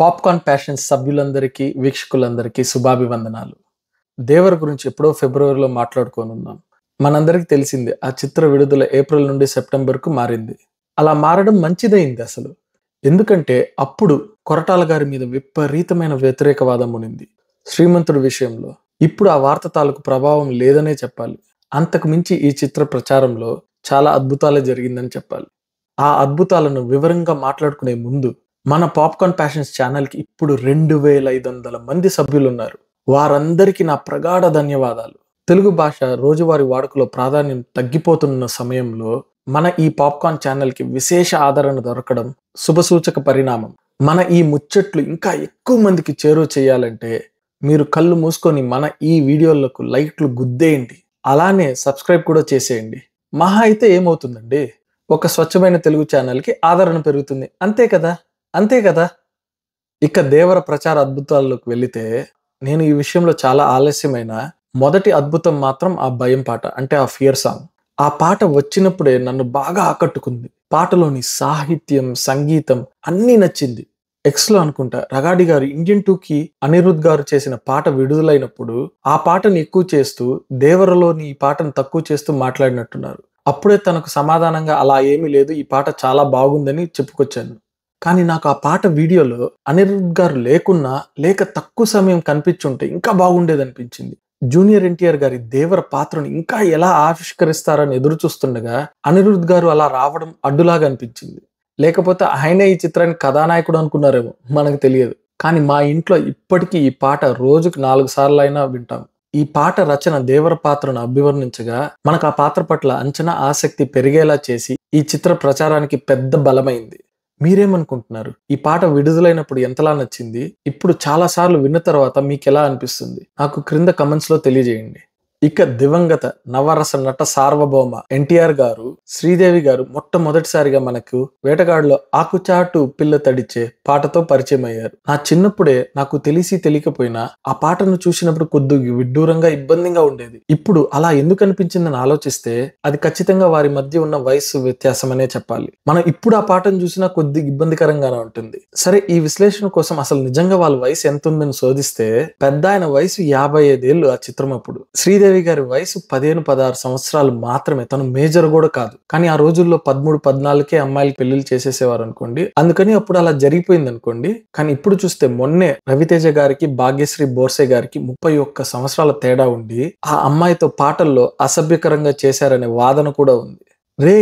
popcorn passion సభ్యులందరికీ వీక్షకులందరికీ శుభాభివందనాలు దేవర్ గురించి ఎప్పుడో ఫిబ్రవరిలో మాట్లాడుకోనున్నాం మనందరికీ తెలిసింది ఆ చిత్ర విడుదల ఏప్రిల్ నుండి సెప్టెంబర్కు మారింది అలా మారడం మంచిదైంది అసలు ఎందుకంటే అప్పుడు కొరటాల గారి మీద విపరీతమైన వ్యతిరేకవాదం ఉనింది శ్రీమంతుడి విషయంలో ఇప్పుడు ఆ వార్త తాలూకు ప్రభావం లేదనే చెప్పాలి అంతకు మించి ఈ చిత్ర ప్రచారంలో చాలా అద్భుతాలే జరిగిందని చెప్పాలి ఆ అద్భుతాలను వివరంగా మాట్లాడుకునే ముందు మన పాప్కార్న్ ప్యాషన్స్ ఛానల్కి ఇప్పుడు రెండు వేల ఐదు వందల మంది సభ్యులు ఉన్నారు వారందరికీ నా ప్రగాఢ ధన్యవాదాలు తెలుగు భాష రోజువారి వాడుకలో ప్రాధాన్యం తగ్గిపోతున్న సమయంలో మన ఈ పాప్కార్న్ ఛానల్కి విశేష ఆదరణ దొరకడం శుభసూచక పరిణామం మన ఈ ముచ్చట్లు ఇంకా ఎక్కువ మందికి చేరువ చేయాలంటే మీరు కళ్ళు మూసుకొని మన ఈ వీడియోలకు లైట్లు గుద్దేయండి అలానే సబ్స్క్రైబ్ కూడా చేసేయండి మహా అయితే ఏమవుతుందండి ఒక స్వచ్ఛమైన తెలుగు ఛానల్కి ఆదరణ పెరుగుతుంది అంతే కదా అంతే కదా ఇక దేవర ప్రచార అద్భుతాల్లోకి వెళితే నేను ఈ విషయంలో చాలా ఆలస్యమైన మొదటి అద్భుతం మాత్రం ఆ భయం పాట అంటే ఆ ఫియర్ సాంగ్ ఆ పాట వచ్చినప్పుడే నన్ను బాగా ఆకట్టుకుంది పాటలోని సాహిత్యం సంగీతం అన్నీ నచ్చింది ఎక్స్లో అనుకుంటా రగాడి గారు ఇండియన్ టూకి అనిరుద్ గారు చేసిన పాట విడుదలైనప్పుడు ఆ పాటను ఎక్కువ చేస్తూ దేవరలోని ఈ పాటను తక్కువ చేస్తూ మాట్లాడినట్టున్నారు అప్పుడే తనకు సమాధానంగా అలా ఏమీ లేదు ఈ పాట చాలా బాగుందని చెప్పుకొచ్చాను కానీ నాకు ఆ పాట వీడియోలో అనిరుద్ధ్ గారు లేకున్నా లేక తక్కువ సమయం కనిపించుంటే ఇంకా బాగుండేది అనిపించింది జూనియర్ ఎన్టీఆర్ గారి దేవర పాత్రను ఇంకా ఎలా ఆవిష్కరిస్తారని ఎదురు చూస్తుండగా అనిరుద్ధ్ గారు అలా రావడం అడ్డులాగా అనిపించింది లేకపోతే ఆయనే ఈ చిత్రాన్ని కథానాయకుడు అనుకున్నారేమో మనకు తెలియదు కానీ మా ఇంట్లో ఇప్పటికీ ఈ పాట రోజుకి నాలుగు సార్లు అయినా వింటాం ఈ పాట రచన దేవర పాత్రను అభివర్ణించగా మనకు ఆ పాత్ర పట్ల అంచనా ఆసక్తి పెరిగేలా చేసి ఈ చిత్ర ప్రచారానికి పెద్ద బలమైంది మీరేమనుకుంటున్నారు ఈ పాట విడుదలైనప్పుడు ఎంతలా నచ్చింది ఇప్పుడు చాలా సార్లు విన్న తర్వాత మీకు ఎలా అనిపిస్తుంది నాకు క్రింద కమెంట్స్లో తెలియజేయండి ఇక దివంగత నవరస నట సార్వభౌమ ఎన్టీఆర్ గారు శ్రీదేవి గారు మొట్టమొదటిసారిగా మనకు వేటగాడులో ఆకుచాటు పిల్ల తడిచే పాటతో పరిచయం అయ్యారు నా చిన్నప్పుడే నాకు తెలిసి తెలియకపోయినా ఆ పాటను చూసినప్పుడు కొద్దిగా విడ్డూరంగా ఇబ్బందిగా ఉండేది ఇప్పుడు అలా ఎందుకు అనిపించిందని ఆలోచిస్తే అది ఖచ్చితంగా వారి మధ్య ఉన్న వయస్సు వ్యత్యాసం అనే చెప్పాలి మనం ఇప్పుడు ఆ పాటను చూసినా కొద్దిగా ఇబ్బందికరంగానే ఉంటుంది సరే ఈ విశ్లేషణ కోసం అసలు నిజంగా వాళ్ళ వయసు ఎంత ఉందని శోధిస్తే పెద్ద ఆయన వయసు యాభై ఐదేళ్ళు ఆ చిత్రం అప్పుడు శ్రీదేవి శ్రీదేవి గారి వయసు పదిహేను పదహారు సంవత్సరాలు మాత్రమే తను మేజర్ కూడా కాదు కానీ ఆ రోజుల్లో పదమూడు పద్నాలుగుకే అమ్మాయిలు పెళ్లిళ్ళు చేసేసేవారు అనుకోండి అందుకని అప్పుడు అలా జరిగిపోయింది అనుకోండి కానీ ఇప్పుడు చూస్తే మొన్నే రవితేజ గారికి భాగ్యశ్రీ బోర్సే గారికి ముప్పై ఒక్క సంవత్సరాల తేడా ఉండి ఆ అమ్మాయితో పాటల్లో అసభ్యకరంగా చేశారనే వాదన కూడా ఉంది రే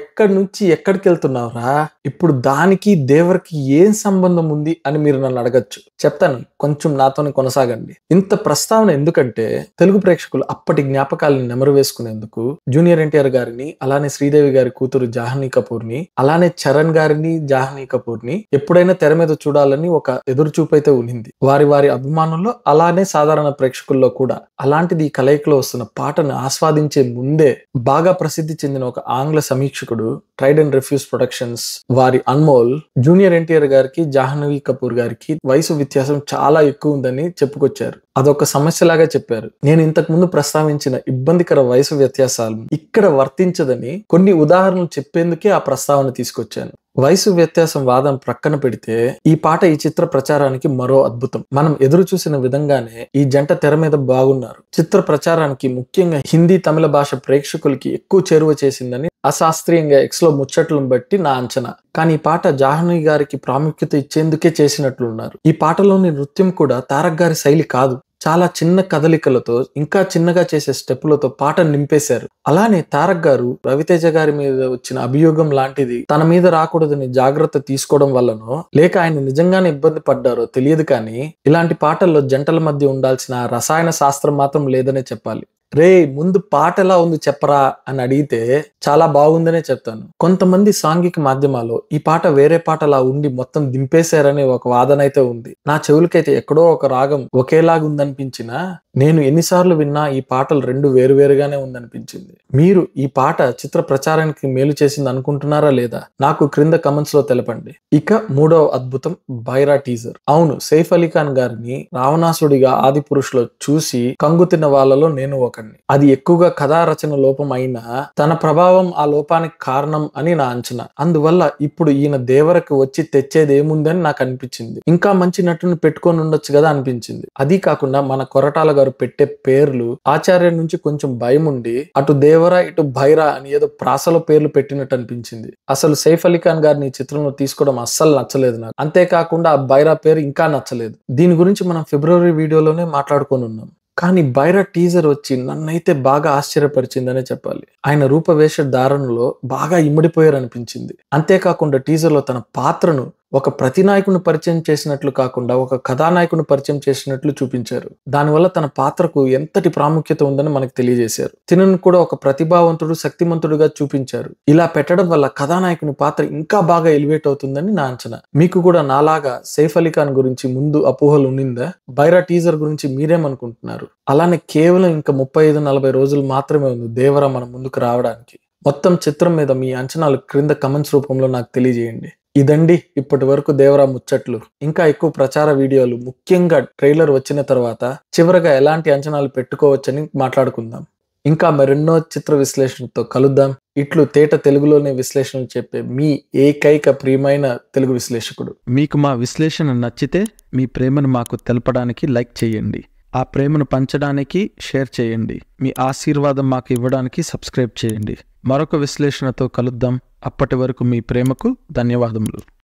ఎక్కడి నుంచి ఎక్కడికి వెళ్తున్నావురా ఇప్పుడు దానికి దేవరికి ఏం సంబంధం ఉంది అని మీరు నన్ను అడగచ్చు చెప్తాను కొంచెం నాతోనే కొనసాగండి ఇంత ప్రస్తావన ఎందుకంటే తెలుగు ప్రేక్షకులు అప్పటి జ్ఞాపకాలను నెమరు వేసుకునేందుకు జూనియర్ ఎన్టీఆర్ గారిని అలానే శ్రీదేవి గారి కూతురు జాహ్నీ కపూర్ ని అలానే చరణ్ గారిని జాహ్నీ కపూర్ ని ఎప్పుడైనా తెర మీద చూడాలని ఒక ఎదురు చూపైతే ఉనింది వారి వారి అభిమానుల్లో అలానే సాధారణ ప్రేక్షకుల్లో కూడా అలాంటిది ఈ కలయికలో వస్తున్న పాటను ఆస్వాదించే ముందే బాగా ప్రసిద్ధి చెందిన ఒక ఆంగ్ల సమీక్షకుడు ట్రైడ్ అండ్ రిఫ్యూజ్ ప్రొడక్షన్స్ వారి అన్మోల్ జూనియర్ ఎన్టీఆర్ గారికి జాహ్నవి కపూర్ గారికి వయసు వ్యత్యాసం చాలా ఎక్కువ ఉందని చెప్పుకొచ్చారు అదొక సమస్యలాగా చెప్పారు నేను ఇంతకు ముందు ప్రస్తావించిన ఇబ్బందికర వయసు వ్యత్యాసాలు ఇక్కడ వర్తించదని కొన్ని ఉదాహరణలు చెప్పేందుకే ఆ ప్రస్తావన తీసుకొచ్చాను వయసు వ్యత్యాసం వాదం ప్రక్కన పెడితే ఈ పాట ఈ చిత్ర ప్రచారానికి మరో అద్భుతం మనం ఎదురు చూసిన విధంగానే ఈ జంట తెర మీద బాగున్నారు చిత్ర ప్రచారానికి ముఖ్యంగా హిందీ తమిళ భాష ప్రేక్షకులకి ఎక్కువ చేరువ చేసిందని అశాస్త్రీయంగా ఎక్స్లో ముచ్చట్లను బట్టి నా అంచనా కానీ ఈ పాట జాహ్నవి గారికి ప్రాముఖ్యత ఇచ్చేందుకే చేసినట్లున్నారు ఈ పాటలోని నృత్యం కూడా తారక్ గారి శైలి కాదు చాలా చిన్న కదలికలతో ఇంకా చిన్నగా చేసే స్టెప్పులతో పాట నింపేశారు అలానే తారక్ గారు రవితేజ గారి మీద వచ్చిన అభియోగం లాంటిది తన మీద రాకూడదని జాగ్రత్త తీసుకోవడం వల్లనో లేక ఆయన నిజంగానే ఇబ్బంది పడ్డారో తెలియదు కానీ ఇలాంటి పాటల్లో జంటల మధ్య ఉండాల్సిన రసాయన శాస్త్రం మాత్రం లేదనే చెప్పాలి రే ముందు పాట ఎలా ఉంది చెప్పరా అని అడిగితే చాలా బాగుందనే చెప్తాను కొంతమంది సాంఘిక మాధ్యమాలు ఈ పాట వేరే పాట అలా ఉండి మొత్తం దింపేశారని ఒక వాదన అయితే ఉంది నా చెవులకైతే ఎక్కడో ఒక రాగం ఒకేలాగా ఉందనిపించినా నేను ఎన్నిసార్లు విన్నా ఈ పాటలు రెండు వేరువేరుగానే ఉందనిపించింది మీరు ఈ పాట చిత్ర ప్రచారానికి మేలు చేసింది అనుకుంటున్నారా లేదా నాకు క్రింద కమెంట్స్ లో తెలపండి ఇక మూడవ అద్భుతం బైరా టీజర్ అవును సైఫ్ అలీఖాన్ గారిని రావణాసుడిగా ఆది పురుషులో చూసి కంగు తిన్న వాళ్ళలో నేను ఒకడిని అది ఎక్కువగా కథా రచన లోపం అయినా తన ప్రభావం ఆ లోపానికి కారణం అని నా అంచనా అందువల్ల ఇప్పుడు ఈయన దేవరకు వచ్చి తెచ్చేది ఏముందని నాకు అనిపించింది ఇంకా మంచి నటును పెట్టుకొని ఉండొచ్చు కదా అనిపించింది అది కాకుండా మన కొరటాల గారు వారు పెట్టే పేర్లు ఆచార్య నుంచి కొంచెం భయం ఉండి అటు దేవరా ఇటు భైరా అని ఏదో ప్రాసల పేర్లు పెట్టినట్టు అనిపించింది అసలు సైఫ్ అలీ ఖాన్ గారిని చిత్రంలో తీసుకోవడం అస్సలు నచ్చలేదు నాకు అంతేకాకుండా ఆ బైరా పేరు ఇంకా నచ్చలేదు దీని గురించి మనం ఫిబ్రవరి వీడియోలోనే మాట్లాడుకొని ఉన్నాం కానీ బైరా టీజర్ వచ్చి నన్నైతే బాగా ఆశ్చర్యపరిచిందనే చెప్పాలి ఆయన రూపవేష ధారణలో బాగా ఇమ్మడిపోయారనిపించింది అంతేకాకుండా టీజర్లో తన పాత్రను ఒక ప్రతి నాయకుని పరిచయం చేసినట్లు కాకుండా ఒక కథానాయకుని పరిచయం చేసినట్లు చూపించారు దానివల్ల తన పాత్రకు ఎంతటి ప్రాముఖ్యత ఉందని మనకు తెలియజేశారు తినను కూడా ఒక ప్రతిభావంతుడు శక్తిమంతుడుగా చూపించారు ఇలా పెట్టడం వల్ల కథానాయకుని పాత్ర ఇంకా బాగా ఎలివేట్ అవుతుందని నా అంచనా మీకు కూడా నాలాగా సైఫ్ అలీ ఖాన్ గురించి ముందు అపోహలు ఉన్నిందా బైరా టీజర్ గురించి మీరేమనుకుంటున్నారు అలానే కేవలం ఇంకా ముప్పై ఐదు నలభై రోజులు మాత్రమే ఉంది దేవర మన ముందుకు రావడానికి మొత్తం చిత్రం మీద మీ అంచనాలు క్రింద కమెంట్స్ రూపంలో నాకు తెలియజేయండి ఇదండి ఇప్పటి వరకు దేవరా ముచ్చట్లు ఇంకా ఎక్కువ ప్రచార వీడియోలు ముఖ్యంగా ట్రైలర్ వచ్చిన తర్వాత చివరగా ఎలాంటి అంచనాలు పెట్టుకోవచ్చని మాట్లాడుకుందాం ఇంకా మరెన్నో చిత్ర విశ్లేషణతో కలుద్దాం ఇట్లు తేట తెలుగులోనే విశ్లేషణ చెప్పే మీ ఏకైక ప్రియమైన తెలుగు విశ్లేషకుడు మీకు మా విశ్లేషణ నచ్చితే మీ ప్రేమను మాకు తెలపడానికి లైక్ చేయండి ఆ ప్రేమను పంచడానికి షేర్ చేయండి మీ ఆశీర్వాదం మాకు ఇవ్వడానికి సబ్స్క్రైబ్ చేయండి మరొక విశ్లేషణతో కలుద్దాం అప్పటి వరకు మీ ప్రేమకు ధన్యవాదములు